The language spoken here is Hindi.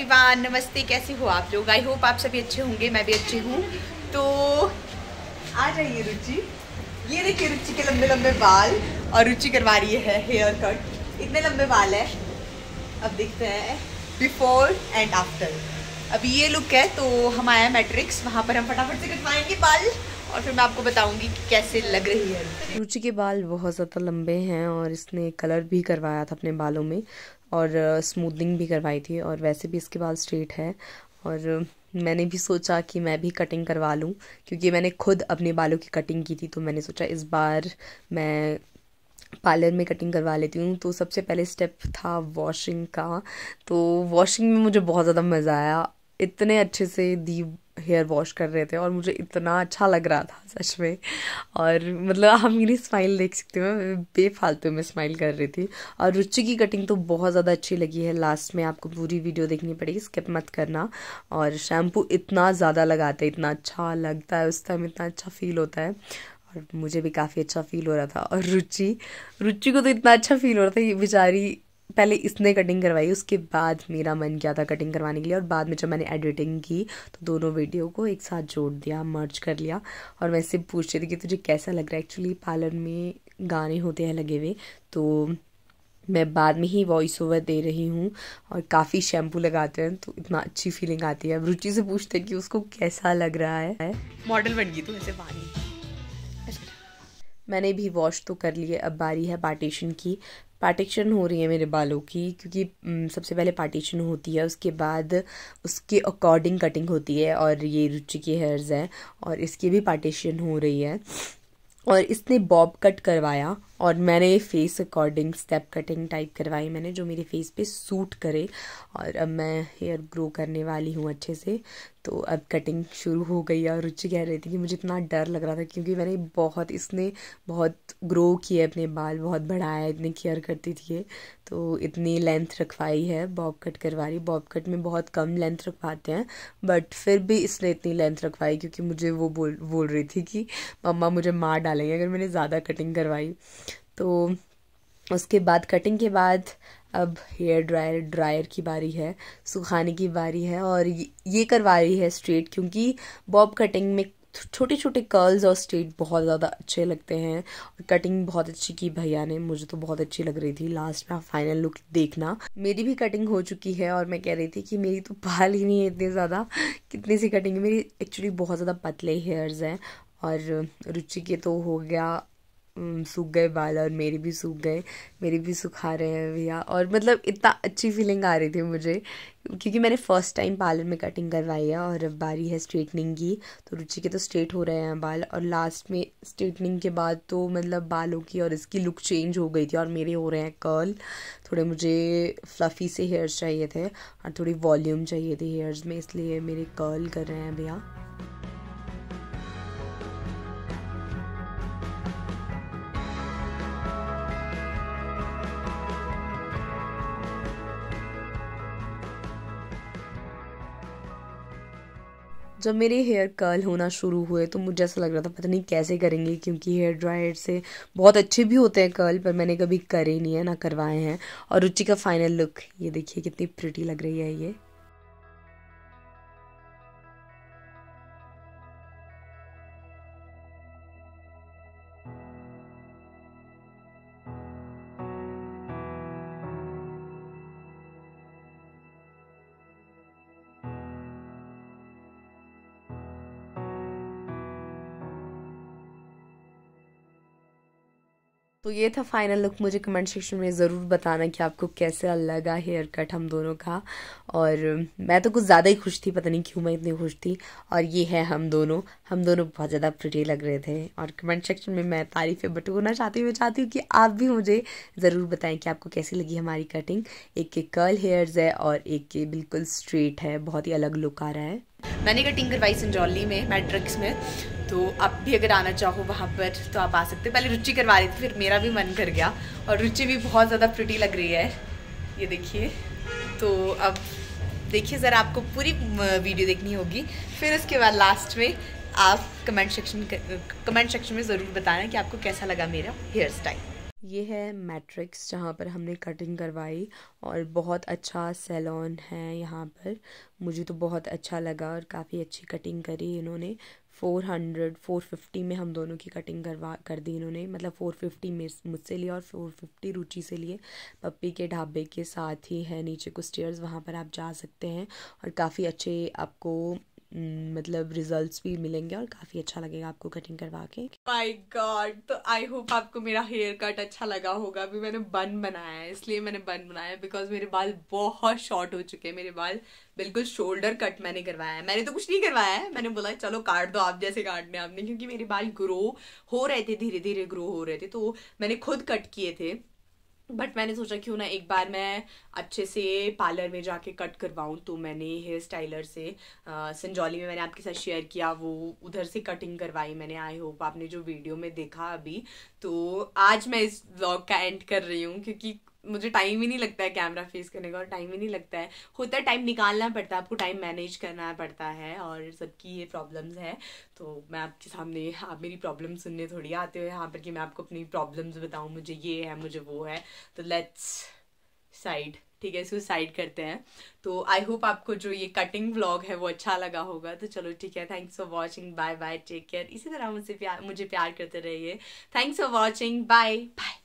एवरीवन नमस्ते कैसे हो आप लोग आई होप आप सभी अच्छे होंगे मैं भी अच्छी हूँ तो आ जाइए रुचि ये देखिए रुचि के लंबे लंबे बाल और रुचि करवा रही है हेयर कट इतने लंबे बाल है अब देखते हैं बिफोर एंड आफ्टर अब ये लुक है तो हम आया मैट्रिक्स वहाँ पर हम फटाफट से कटवाएंगे बाल और फिर मैं आपको बताऊंगी कि कैसे लग रही है रुचि के बाल बहुत ज़्यादा लंबे हैं और इसने कलर भी करवाया था अपने बालों में और स्मूदनिंग भी करवाई थी और वैसे भी इसके बाल स्ट्रेट है और मैंने भी सोचा कि मैं भी कटिंग करवा लूँ क्योंकि मैंने खुद अपने बालों की कटिंग की थी तो मैंने सोचा इस बार मैं पार्लर में कटिंग करवा लेती हूँ तो सबसे पहले स्टेप था वॉशिंग का तो वॉशिंग में मुझे बहुत ज़्यादा मज़ा आया इतने अच्छे से दी हेयर वॉश कर रहे थे और मुझे इतना अच्छा लग रहा था सच में और मतलब आप मेरी स्माइल देख सकते हो बेफालतू में स्माइल कर रही थी और रुचि की कटिंग तो बहुत ज़्यादा अच्छी लगी है लास्ट में आपको पूरी वीडियो देखनी पड़ेगी स्किप मत करना और शैम्पू इतना ज़्यादा लगाते इतना अच्छा लगता है उस टाइम इतना अच्छा फील होता है और मुझे भी काफ़ी अच्छा फील हो रहा था और रुचि रुचि को तो इतना अच्छा फील हो रहा था ये बेचारी पहले इसने कटिंग करवाई उसके बाद मेरा मन किया था कटिंग करवाने के लिए और बाद में जब मैंने एडिटिंग की तो दोनों वीडियो को एक साथ जोड़ दिया मर्ज कर लिया और मैं सिर्फ पूछ रही थी कि तुझे कैसा लग रहा है एक्चुअली पार्लर में गाने होते हैं लगे हुए तो मैं बाद में ही वॉइस ओवर दे रही हूँ और काफ़ी शैम्पू लगाते हैं तो इतना अच्छी फीलिंग आती है रुचि से पूछते हैं कि उसको कैसा लग रहा है मॉडल बन गई तो ऐसे पानी मैंने भी वॉश तो कर लिए अब बारी है पार्टीशन की पार्टीशन हो रही है मेरे बालों की क्योंकि सबसे पहले पार्टीशन होती है उसके बाद उसके अकॉर्डिंग कटिंग होती है और ये रुचि के हेयर्स हैं और इसकी भी पार्टीशन हो रही है और इसने बॉब कट करवाया और मैंने face according step cutting type करवाई मैंने जो मेरे फेस पे सूट करे और अब मैं हेयर ग्रो करने वाली हूँ अच्छे से तो अब कटिंग शुरू हो गई और रुचि कह रही थी कि मुझे इतना डर लग रहा था क्योंकि मैंने बहुत इसने बहुत ग्रो किए अपने बाल बहुत बढ़ाया इतने केयर करती थी तो इतनी लेंथ रखवाई है बॉब कट करवा रही बॉब कट में बहुत कम लेंथ रखवाते हैं बट फिर भी इसने इतनी लेंथ रखवाई क्योंकि मुझे वो बोल बोल रही थी कि मम्मा मुझे मार डालेंगे अगर मैंने ज़्यादा कटिंग करवाई तो उसके बाद कटिंग के बाद अब हेयर ड्रायर ड्रायर की बारी है सुखाने की बारी है और ये करवा रही है स्ट्रेट क्योंकि बॉब कटिंग में छोटे छोटे कर्ल्स और स्ट्रेट बहुत ज़्यादा अच्छे लगते हैं और कटिंग बहुत अच्छी की भैया ने मुझे तो बहुत अच्छी लग रही थी लास्ट में फाइनल लुक देखना मेरी भी कटिंग हो चुकी है और मैं कह रही थी कि मेरी तो बाल ही नहीं है इतने ज़्यादा कितनी सी कटिंग मेरी एक्चुअली बहुत ज़्यादा पतले हेयर्स हैं और रुचि के तो हो गया सूख गए बाल और मेरे भी सूख गए मेरे भी सुखा रहे हैं भैया और मतलब इतना अच्छी फीलिंग आ रही थी मुझे क्योंकि मैंने फर्स्ट टाइम पार्लर में कटिंग करवाई है और अब बारी है स्ट्रेटनिंग की तो रुचि के तो स्ट्रेट हो रहे हैं बाल और लास्ट में स्ट्रेटनिंग के बाद तो मतलब बालों की और इसकी लुक चेंज हो गई थी और मेरे हो रहे हैं कर्ल थोड़े मुझे फ्लफ़ी से हेयर्स चाहिए थे और थोड़ी वॉल्यूम चाहिए थी हेयर्स में इसलिए मेरे कर्ल कर रहे हैं भैया जब मेरे हेयर कर्ल होना शुरू हुए तो मुझे ऐसा लग रहा था पता नहीं कैसे करेंगे क्योंकि हेयर ड्रायर से बहुत अच्छे भी होते हैं कर्ल पर मैंने कभी करे नहीं है ना करवाए हैं और रुचि का फाइनल लुक ये देखिए कितनी प्रिटी लग रही है ये तो ये था फाइनल लुक मुझे कमेंट सेक्शन में ज़रूर बताना कि आपको कैसे लगा हेयर कट हम दोनों का और मैं तो कुछ ज़्यादा ही खुश थी पता नहीं क्यों मैं इतनी खुश थी और ये है हम दोनों हम दोनों बहुत ज़्यादा प्रिटी लग रहे थे और कमेंट सेक्शन में मैं तारीफ़ें बटोरना चाहती हूँ चाहती हूँ कि आप भी मुझे ज़रूर बताएं कि आपको कैसी लगी हमारी कटिंग एक के कर्ल हेयर्स है और एक के बिल्कुल स्ट्रेट है बहुत ही अलग लुक आ रहा है मैंने कटिंग करवाई संजौली में मैट्रिक्स में तो आप भी अगर आना चाहो वहाँ पर तो आप आ सकते हो पहले रुचि करवा रही थी फिर मेरा भी मन कर गया और रुचि भी बहुत ज़्यादा फ्रिटी लग रही है ये देखिए तो अब देखिए ज़रा आपको पूरी वीडियो देखनी होगी फिर उसके बाद लास्ट में आप कमेंट सेक्शन कमेंट सेक्शन में ज़रूर बताना कि आपको कैसा लगा मेरा हेयर स्टाइल ये है मैट्रिक्स जहाँ पर हमने कटिंग करवाई और बहुत अच्छा सैलॉन है यहाँ पर मुझे तो बहुत अच्छा लगा और काफ़ी अच्छी कटिंग करी इन्होंने फ़ोर हंड्रेड फ़ोर फिफ्टी में हम दोनों की कटिंग करवा कर दी इन्होंने मतलब फ़ोर फिफ्टी मुझसे लिए और फ़ोर फिफ्टी रुचि से लिए पप्पी के ढाबे के साथ ही है नीचे कुछ स्टेयर्स वहाँ पर आप जा सकते हैं और काफ़ी अच्छे आपको हम्म, मतलब रिजल्ट्स भी मिलेंगे और काफ़ी अच्छा लगेगा आपको कटिंग करवा के माय गॉड तो आई होप आपको मेरा हेयर कट अच्छा लगा होगा अभी मैंने बन बनाया है इसलिए मैंने बन बनाया बिकॉज मेरे बाल बहुत शॉर्ट हो चुके हैं मेरे बाल बिल्कुल शोल्डर कट मैंने करवाया है मैंने तो कुछ नहीं करवाया है मैंने बोला चलो काट दो आप जैसे काटने आपने क्योंकि मेरे बाल ग्रो हो रहे थे धीरे धीरे ग्रो हो रहे थे तो मैंने खुद कट किए थे बट मैंने सोचा क्यों ना एक बार मैं अच्छे से पार्लर में जाके कट करवाऊँ तो मैंने हेयर स्टाइलर से संजौली में मैंने आपके साथ शेयर किया वो उधर से कटिंग करवाई मैंने आई होप आपने जो वीडियो में देखा अभी तो आज मैं इस व्लॉग का एंड कर रही हूँ क्योंकि मुझे टाइम ही नहीं लगता है कैमरा फेस करने का और टाइम ही नहीं लगता है होता है टाइम निकालना पड़ता है आपको टाइम मैनेज करना पड़ता है और सबकी ये प्रॉब्लम्स है तो मैं आपके सामने आप मेरी प्रॉब्लम सुनने थोड़ी आते हो यहाँ पर कि मैं आपको अपनी प्रॉब्लम्स बताऊँ मुझे ये है मुझे वो है तो लेट्स साइड ठीक है सुसाइड करते हैं तो आई होप आपको जो ये कटिंग व्लॉग है वो अच्छा लगा होगा तो चलो ठीक है thanks for watching bye bye take care इसी तरह मुझसे प्यार मुझे प्यार करते रहिए thanks for watching bye bye